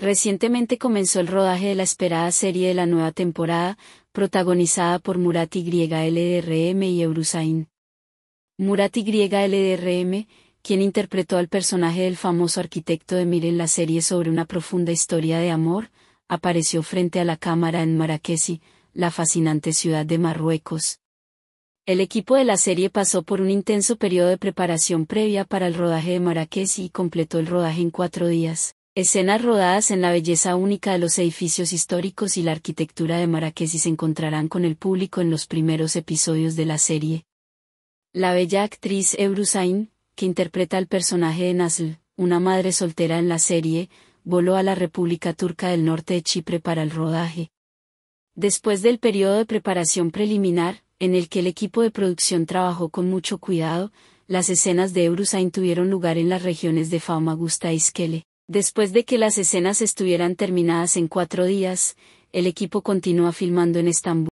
Recientemente comenzó el rodaje de la esperada serie de la nueva temporada, protagonizada por Murat Y LDRM y Eurusain. Murat YLDRM, quien interpretó al personaje del famoso arquitecto de Mir en la serie sobre una profunda historia de amor, apareció frente a la cámara en Marrakech, la fascinante ciudad de Marruecos. El equipo de la serie pasó por un intenso periodo de preparación previa para el rodaje de Marrakech y completó el rodaje en cuatro días. Escenas rodadas en la belleza única de los edificios históricos y la arquitectura de Marrakech se encontrarán con el público en los primeros episodios de la serie. La bella actriz Eurusain, que interpreta al personaje de Nasl, una madre soltera en la serie, voló a la República Turca del Norte de Chipre para el rodaje. Después del periodo de preparación preliminar, en el que el equipo de producción trabajó con mucho cuidado, las escenas de Eurusain tuvieron lugar en las regiones de Famagusta y Skele. Después de que las escenas estuvieran terminadas en cuatro días, el equipo continúa filmando en Estambul.